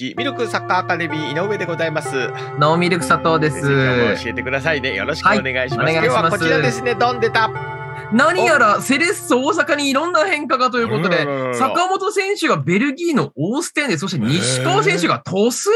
ミルクサッカーアカデミー井上でございます。ノーミルク佐藤です。教えてくださいね。よろしくお願いします。はい、ます今日はこちらですね。ドンでた。何やらセレッソ大阪にいろんな変化がということで、坂本選手がベルギーのオーステンで、そして西川選手が鳥栖に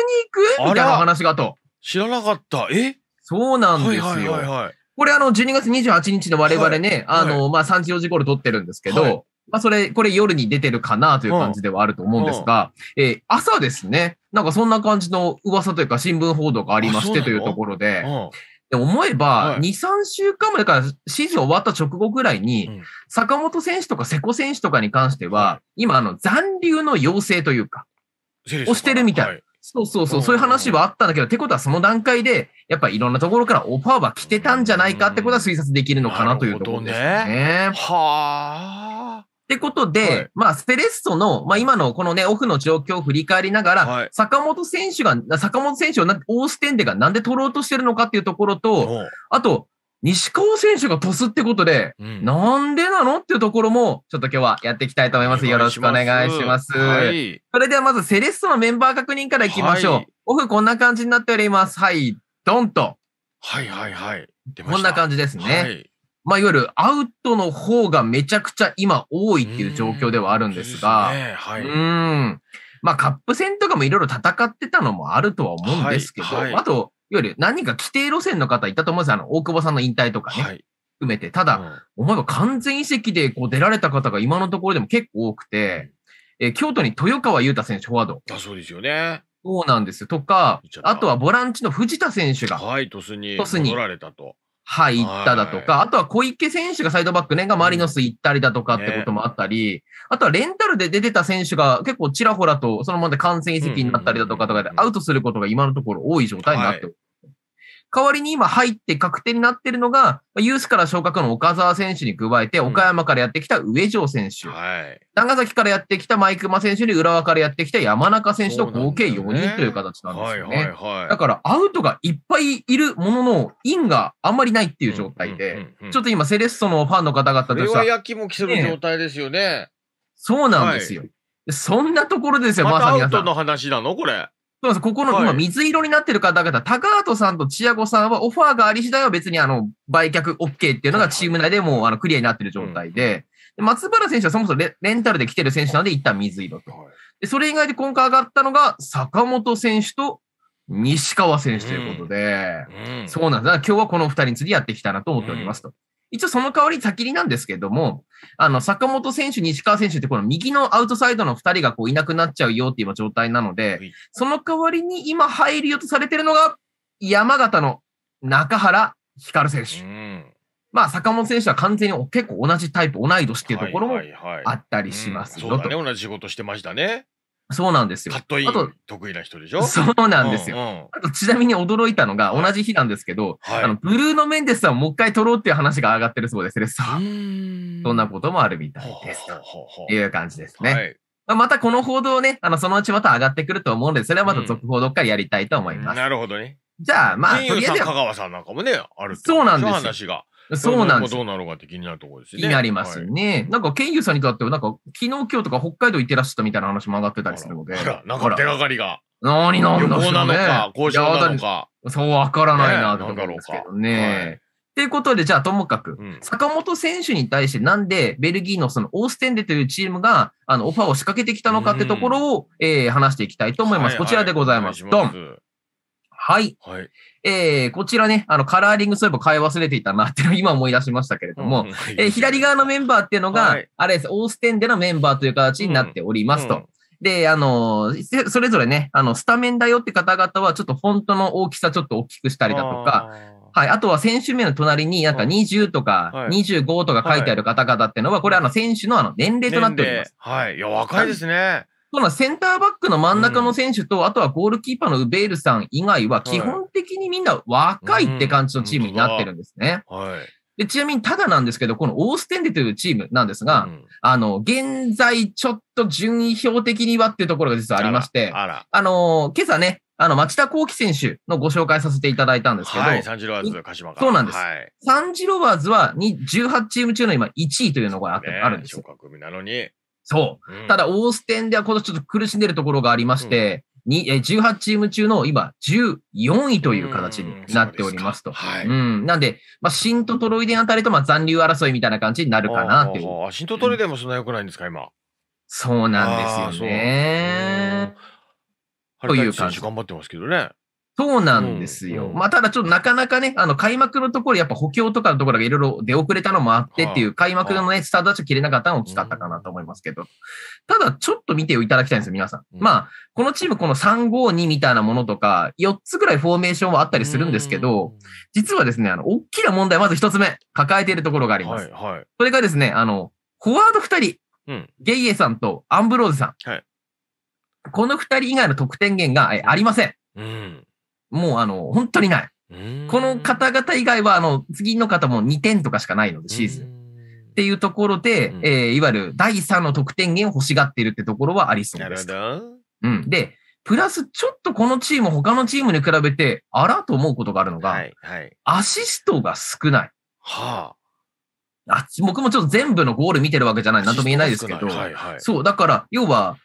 行くみたいな話がと。知らなかった。えそうなんですよ。はいはいはいはい、これあの、12月28日の我々ね、はい、あの、はい、まあ、3時4時頃撮ってるんですけど、はいまあ、それ、これ夜に出てるかなという感じではあると思うんですが、うんうん、えー、朝ですね、なんかそんな感じの噂というか新聞報道がありましてというところで、で思えば、2、3週間前から指示終わった直後ぐらいに、坂本選手とか瀬古選手とかに関しては、今、あの、残留の要請というか、をしてるみたい。そうそうそう、そういう話はあったんだけど、ってことはその段階で、やっぱいろんなところからオファーは来てたんじゃないかってことは推察できるのかなというところですね。はあ。ってことで、はい、まあ、セレッソの、まあ、今のこのね、オフの状況を振り返りながら、はい、坂本選手が、坂本選手をオーステンデがなんで取ろうとしてるのかっていうところと、あと、西川選手がトスってことで、うん、なんでなのっていうところも、ちょっと今日はやっていきたいと思います。よろしくお願いします。はい、それではまず、セレッソのメンバー確認からいきましょう。はい、オフこんな感じになっております。はい、ドンと。はいはいはい。こんな感じですね。まあ、いわゆるアウトの方がめちゃくちゃ今多いっていう状況ではあるんですが、うん、まあ、カップ戦とかもいろいろ戦ってたのもあるとは思うんですけど、あと、いわゆる何か規定路線の方いたと思うんですよ。あの、大久保さんの引退とかね。含めて、ただ、うん、お前は完全移籍でこう出られた方が今のところでも結構多くて、えー、京都に豊川優太選手、フォワード。あ、そうですよね。そうなんですよ。とか、あとはボランチの藤田選手が、はい、トスに。トスに。取られたと。はい、行っただとか、あとは小池選手がサイドバックね、がマリノス行ったりだとかってこともあったり、あとはレンタルで出てた選手が結構ちらほらと、そのままで感染移籍になったりだとかとかでアウトすることが今のところ多い状態になっており代わりに今入って確定になっているのが、ユースから昇格の岡澤選手に加えて、岡山からやってきた上城選手、はい、長崎からやってきたマイクマ選手に浦和からやってきた山中選手と合計4人という形なんですよね。だよねはいはいはい、だからアウトがいっぱいいるものの、インがあんまりないっていう状態で、ちょっと今、セレッソのファンの方々としては。焼きもきする状態ですよね。ねそうなんですよ。はい、そんなところですよ、まさに。アウトの話なのこれ。そうです。ここの、今水色になってる方々、高畑さんと千谷子さんはオファーがあり次第は別にあの、売却 OK っていうのがチーム内でもうあのクリアになってる状態で、松原選手はそもそもレンタルで来てる選手なんで一旦水色と。でそれ以外で今回上がったのが坂本選手と西川選手ということで、うんうん、そうなんでだ。今日はこの2人にてやっていきたいなと思っておりますと。一応その代わり先になんですけども、あの、坂本選手、西川選手ってこの右のアウトサイドの二人がこういなくなっちゃうよっていう状態なので、その代わりに今入るよとされてるのが、山形の中原光選手。まあ、坂本選手は完全に結構同じタイプ、同い年っていうところもあったりしますよ、はいはいうん、そうだね、同じ仕事してましたね。そうなんですよ。カットイン得意な人でしょそうなんですよ、うんうん、あとちなみに驚いたのが同じ日なんですけど、はい、あのブルーノ・メンデスさんをもう一回取ろうっていう話が上がってるそうですね。さあ、そんなこともあるみたいですという感じですね。はいまたこの報道ね、あの、そのうちまた上がってくると思うので、それはまた続報どっかやりたいと思います。うん、なるほどね。じゃあ、まあ、とりあえず。香川さんなんかもね、あるそうなんですよ。話が。そうなんですどうなかって気になるところですね。気になりますね。はい、なんか、ケンユさんにとっては、なんか、昨日、今日とか北海道行ってらっしゃったみたいな話も上がってたりするので。なんか手がかりが。何なんだろうね。なのか、交渉なのか。そう、わからないな、と思うんですけどね。ということで、じゃあ、ともかく、うん、坂本選手に対してなんでベルギーのそのオーステンデというチームが、あの、オファーを仕掛けてきたのかってところを、うん、えー、話していきたいと思います。はいはい、こちらでございます。ドン。はい。はい、えー、こちらね、あの、カラーリングそういえば買い忘れていたなっていうのを今思い出しましたけれども、うんはい、えー、左側のメンバーっていうのが、はい、あれです、オーステンでのメンバーという形になっておりますと。うんうんで、あの、それぞれね、あの、スタメンだよって方々は、ちょっと本当の大きさちょっと大きくしたりだとか、はい。あとは選手名の隣になんか20とか25とか書いてある方々っていうのは、これあの選手のあの年齢となっております。はい。はい、いや、若いですね。そのセンターバックの真ん中の選手と、うん、あとはゴールキーパーのウベールさん以外は、基本的にみんな若いって感じのチームになってるんですね。はい、でちなみに、ただなんですけど、このオーステンデというチームなんですが、うん、あの、現在ちょっと順位表的にはっていうところが実はありまして、あの、今朝ね、あの、町田幸輝選手のご紹介させていただいたんですけど。はい、サンジロワーズ、鹿島から。そうなんです。はい、サンジロワーズは18チーム中の今1位というのがあ,、ね、あるんですよ。昇格組なのに。そう。うん、ただ、オーステンでは今のちょっと苦しんでるところがありまして、うん、18チーム中の今、14位という形になっておりますと。うん、はい、うん、なんで、まあ、新トトロイデンあたりとまあ残留争いみたいな感じになるかなっていう。新トトロイデンもそんな良くないんですか、今。そうなんですよね。という感じ。頑張ってますけどね。そうなんですよ。うんうん、まあ、ただちょっとなかなかね、あの、開幕のところ、やっぱ補強とかのところがいろいろ出遅れたのもあってっていう、開幕のね、スタートダッシュ切れなかったのも大きかったかなと思いますけど、ただちょっと見ていただきたいんですよ、皆さん。うん、まあ、このチーム、この352みたいなものとか、4つぐらいフォーメーションはあったりするんですけど、実はですね、あの、大きな問題、まず1つ目、抱えているところがあります。はいはい、それがですね、あの、フォワード2人、うん、ゲイエさんとアンブローズさん。はい、この2人以外の得点源がありません。うんもうあの、本当にない。この方々以外は、あの、次の方も2点とかしかないので、シーズン。っていうところで、えー、いわゆる第3の得点源を欲しがっているってところはありそうです。なるほど。うん。で、プラスちょっとこのチーム、他のチームに比べて、あらと思うことがあるのが、はいはい、アシストが少ない。はあ。あ僕もちょっと全部のゴール見てるわけじゃない、なんとも言えないですけど、はいはい、そう、だから、要は、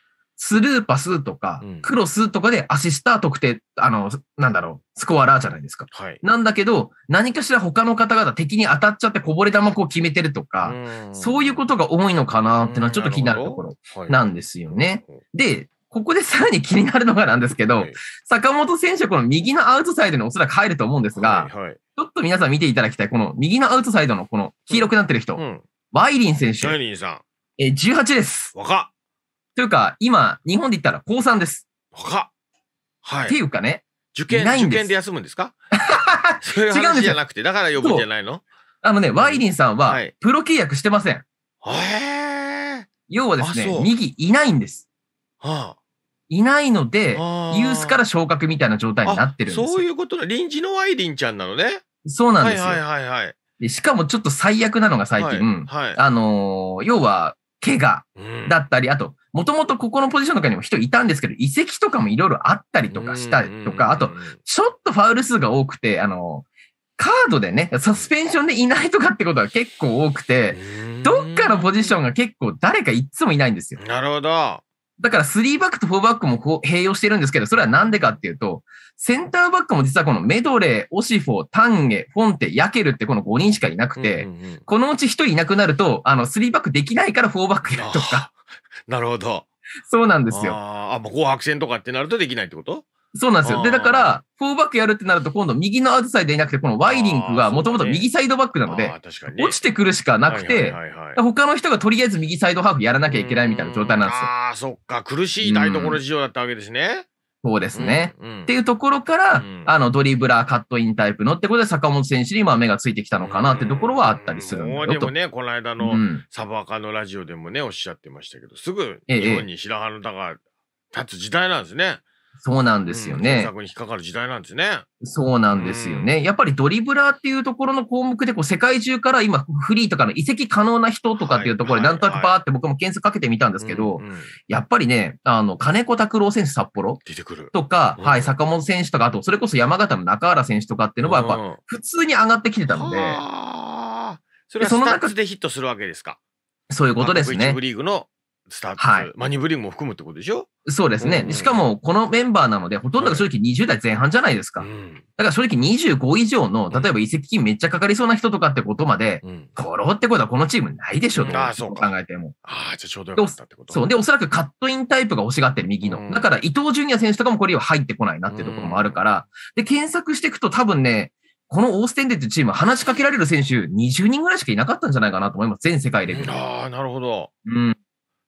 スルーパスとか、クロスとかでアシスター特定、あの、なんだろう、スコアラーじゃないですか。はい、なんだけど、何かしら他の方々敵に当たっちゃってこぼれ球を決めてるとか、そういうことが多いのかなっていうのはちょっと気になるところなんですよね。はい、で、ここでさらに気になるのがなんですけど、はい、坂本選手はこの右のアウトサイドにおそらく入ると思うんですが、はいはい、ちょっと皆さん見ていただきたい、この右のアウトサイドのこの黄色くなってる人、うんうん、ワイリン選手。ワイリンさん。え、18です。若っ。というか、今、日本で言ったら高三です。ははい。っていうかね。受験、受験で休むんですか 違うんですじゃなくて、だから呼ぶんじゃないのあのね、ワイリンさんは、プロ契約してません。はい、要はですね、右いないんです。はあ、いないので、ユースから昇格みたいな状態になってるんですそういうことね。臨時のワイリンちゃんなのね。そうなんですよ。はいはいはい、しかもちょっと最悪なのが最近、はい、あの要は、怪我だったり、あと、もともとここのポジションとかにも人いたんですけど、移籍とかもいろいろあったりとかしたりとか、あと、ちょっとファウル数が多くて、あの、カードでね、サスペンションでいないとかってことが結構多くて、どっかのポジションが結構誰かいつもいないんですよ。なるほど。だから3バックと4バックもこう併用してるんですけど、それはなんでかっていうと、センターバックも実はこのメドレー、オシフォ、ー、タンゲ、フォンテ、ヤケルってこの5人しかいなくて、うんうんうん、このうち1人いなくなると、あの、3バックできないから4バックやるとか。なるほど。そうなんですよ。ああ、もう紅白戦とかってなるとできないってことそうなんですよ。で、だから、4バックやるってなると、今度右のアウトサイドいなくて、このワイリンクがもともと右サイドバックなので、落ちてくるしかなくて、他の人がとりあえず右サイドハーフやらなきゃいけないみたいな状態なんですよ。ああ、そっか。苦しい台所事情だったわけですね。そうですね、っていうところから、あの、ドリブラー、カットインタイプのってことで、坂本選手に今目がついてきたのかなってところはあったりするんだと、でもね、この間のサバカのラジオでもね、おっしゃってましたけど、すぐ日本に白羽のが立つ時代なんですね。ええそうなんですよね。うん、に引っかかる時代なんですね。そうなんですよね。うん、やっぱりドリブラーっていうところの項目で、こう世界中から今フリーとかの移籍可能な人とかっていうところで、なんとなくパーって僕も検索かけてみたんですけど、やっぱりね、あの、金子拓郎選手札幌とか、うん、はい、坂本選手とか、あとそれこそ山形の中原選手とかっていうのは、やっぱ普通に上がってきてたので。それはスタッツでヒットするわけですかそういうことですね。リーグのスタッフ、はい、マニブリングも含むってことでしょそうですね、うんうん、しかも、このメンバーなので、ほとんどが正直20代前半じゃないですか。はい、だから正直25以上の、例えば移籍金めっちゃかかりそうな人とかってことまで、うん、ころってことはこのチームないでしょと、うん、考えても。ああ、じゃあちょうどよかったってこと、そう。で、おそらくカットインタイプが欲しがってる右の。うん、だから伊藤純也選手とかもこれは入ってこないなっていうところもあるから、で、検索していくと多分ね、このオーステンデってチーム、話しかけられる選手20人ぐらいしかいなかったんじゃないかなと思います。全世界で。ああ、なるほど。うん。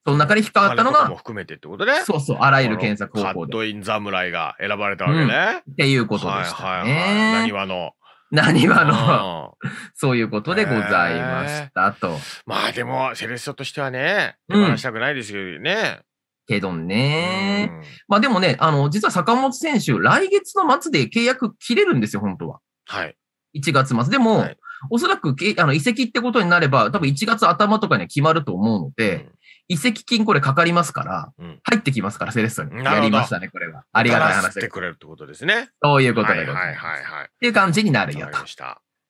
その中で引っかかったのが、も含めてってことね。そうそう、あらゆる検索方法で。カットイン侍が選ばれたわけね。うん、っていうことでしたね。はいはいはい。何話の。何話の、そういうことでございましたと。まあでも、セレッソとしてはね、手放したくないですよね。うんけどね。まあでもね、あの、実は坂本選手、来月の末で契約切れるんですよ、本当は。はい。1月末。でも、はい、おそらくけあの移籍ってことになれば、多分1月頭とかには決まると思うので、うん移籍金これかかりますから、入ってきますから、セレッソに。やりましたね、これは。ありがたい話で。してくれるってことですね。そういうことでございます。はいはいはい、っていう感じになるよと。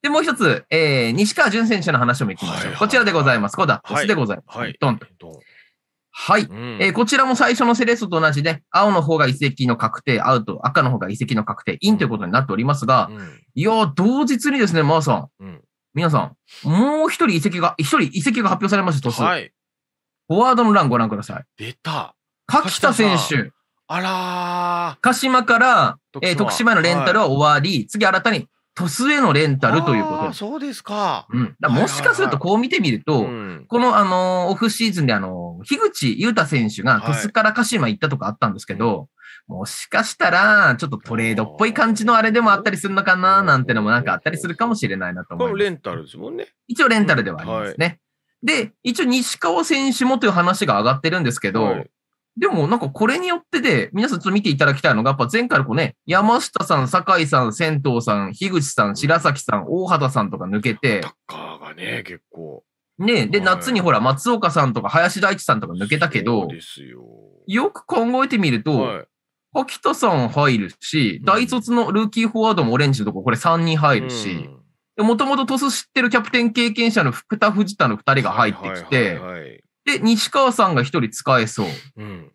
で、もう一つ、え西川淳選手の話もいきましょう。こちらでございます。こだ、トスでございます。はい。ドンと。はい、えこちらも最初のセレッソと同じで、青の方が移籍の確定、アウト、赤の方が移籍の確定、インということになっておりますが、いや同日にですね、マーさうん、皆さん、もう一人移籍が、一人移籍が発表されました、トス。はい。フォワードの欄ご覧ください。出た。柿田選手。あら鹿島から、えー、徳島へのレンタルは終わり、はい、次新たに鳥栖へのレンタルということそうですか。うん。もしかするとこう見てみると、はいはいはい、このあの、オフシーズンであの、樋口裕太選手が鳥栖から鹿島行ったとかあったんですけど、はい、もしかしたら、ちょっとトレードっぽい感じのあれでもあったりするのかななんてのもなんかあったりするかもしれないなと思います。これレンタルですもんね。一応レンタルではありますね。うんはいで、一応西川選手もという話が上がってるんですけど、はい、でもなんかこれによってで、皆さんちょっと見ていただきたいのが、やっぱ前回のこうね、山下さん、酒井さん、仙藤さん、樋口さん、白崎さん、大畑さんとか抜けて。サッカーがね、結構。ねで、はい、夏にほら、松岡さんとか林大地さんとか抜けたけど、よよく考えてみると、はい秋田さん入るし、大卒のルーキーフォワードもオレンジのとこ、これ3人入るし、うんもともとトス知ってるキャプテン経験者の福田、藤田の二人が入ってきて、で、西川さんが一人使えそう。うん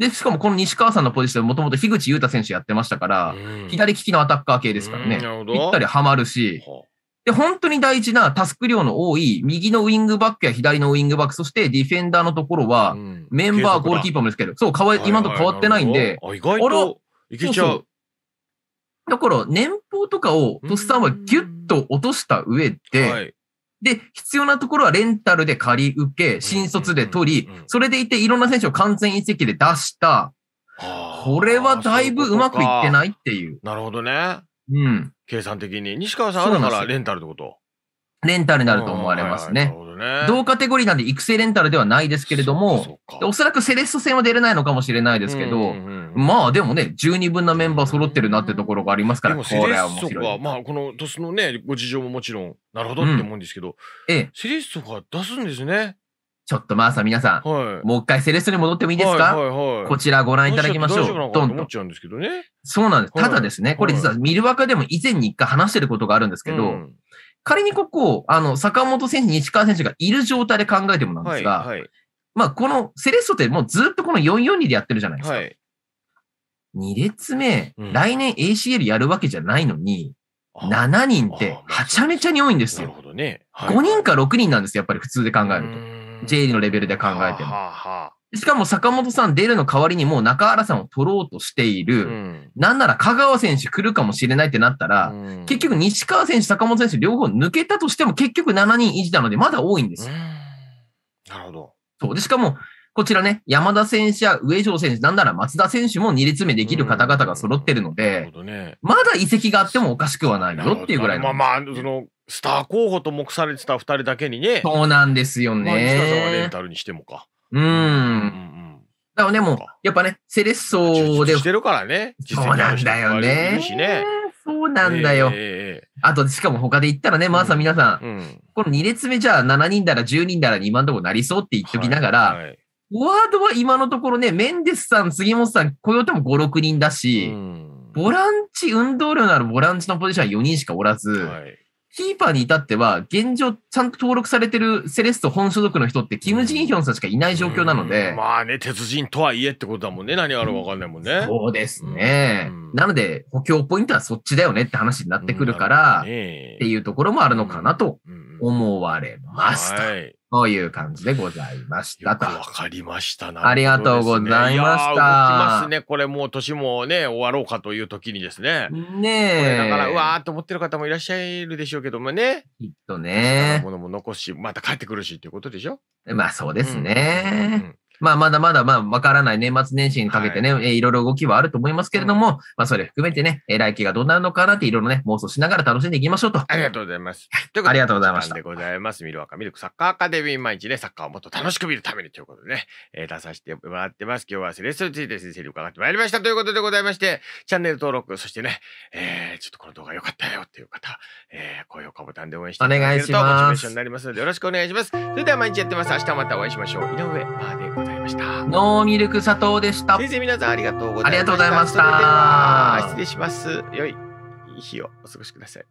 で、しかもこの西川さんのポジション、もともと樋口優太選手やってましたから、うん、左利きのアタッカー系ですからね。うん、ぴったりはまるし、で、本当に大事なタスク量の多い、右のウィングバックや左のウィングバック、そしてディフェンダーのところは、メンバー、ゴールキーパーもですけど、そう、かわい、今のと変わってないんで、あ、い意外といけちゃう。そうそうだから年俸とかをとっさんはギュッと落とした上で、はい、で、必要なところはレンタルで借り受け、新卒で取り、それでいていろんな選手を完全移籍で出した。これはだいぶうまくいってないっていう。なるほどね。うん。計算的に。西川さんはだからレンタルってことレンタルになると思われますね。同カテゴリーなんで育成レンタルではないですけれども、おそらくセレッソ戦は出れないのかもしれないですけど、まあでもね、12分のメンバー揃ってるなってところがありますから、これは面白い。まあこのスのね、ご事情ももちろん、なるほどって思うんですけど、ええ、セレッソが出すんですね。ちょっとまあさ、皆さん、もう一回セレッソに戻ってもいいですか、こちらご覧いただきましょう。どんどん。そうなんです。ただですね、これ実はミルワカでも以前に一回話してることがあるんですけど、仮にここ、あの、坂本選手、西川選手がいる状態で考えてもなんですが、はいはい、まあ、このセレッソってもうずっとこの442でやってるじゃないですか。はい、2列目、うん、来年 ACL やるわけじゃないのに、7人ってはちゃめちゃに多いんですよ。なるほどね。はい、5人か6人なんですよ、やっぱり普通で考えると。J のレベルで考えても。ははしかも坂本さん出るの代わりにもう中原さんを取ろうとしている。うん、なんなら香川選手来るかもしれないってなったら、うん、結局西川選手、坂本選手両方抜けたとしても結局7人維持なのでまだ多いんですよ。うん、なるほど。そう。で、しかも、こちらね、山田選手や上条選手、なんなら松田選手も2列目できる方々が揃ってるので、ね、まだ移籍があってもおかしくはないよっていうぐらいまあまあ、その、スター候補と目されてた2人だけにね。そうなんですよね。まあ、西川さんはレンタルにしてもか。うん。だからでも、やっぱね、セレッソで。してるからね。そうなんだよね。そうなんだよ。あと、しかも他で言ったらね、まあさ、皆さん、この2列目じゃあ7人だら10人だら今のところなりそうって言っときながら、フォワードは今のところね、メンデスさん、杉本さん、雇用とも5、6人だし、ボランチ、運動量のあるボランチのポジションは4人しかおらず、キーパーに至っては、現状、ちゃんと登録されてるセレスト本所属の人って、キム・ジンヒョンさんしかいない状況なので。まあね、鉄人とはいえってことだもんね。何があるか分かんないもんね。そうですね。なので、補強ポイントはそっちだよねって話になってくるから、っていうところもあるのかなと思われます。はい。という感じでございましたわかりましたね、ありがとうございました。いますね。これもう年もね、終わろうかという時にですね。ねえ。だから、うわーと思ってる方もいらっしゃるでしょうけどもね。きっとね。ものも残し、また帰ってくるしっていうことでしょまあそうですね。うんうんまあ、まだまだ、まあ、わからない年末年始にかけてね、はい、えいろいろ動きはあると思いますけれども、うん、まあ、それ含めてね、えー、来期がどうなるのかなって、いろいろね、妄想しながら楽しんでいきましょうと。ありがとうございます。というこありがとうございました。でございます。ミルワカミルクサッカーアカデミー毎日ね、サッカーをもっと楽しく見るためにということでね、えー、出させてもらってます。今日はセレッソについて先生に伺ってまいりましたということでございまして、チャンネル登録、そしてね、えー、ちょっとこの動画良かったよっていう方、えー、高評価ボタンで応援していただけるとモチベーションになりますので、よろしくお願いします。それでは毎日やってます。明日またお会いしましょう。井上まーでございます。ざいました。ノーミルク砂糖でした。先生、皆さんありがとうございました。ありがとうございました。失礼します。良い日をお過ごしください。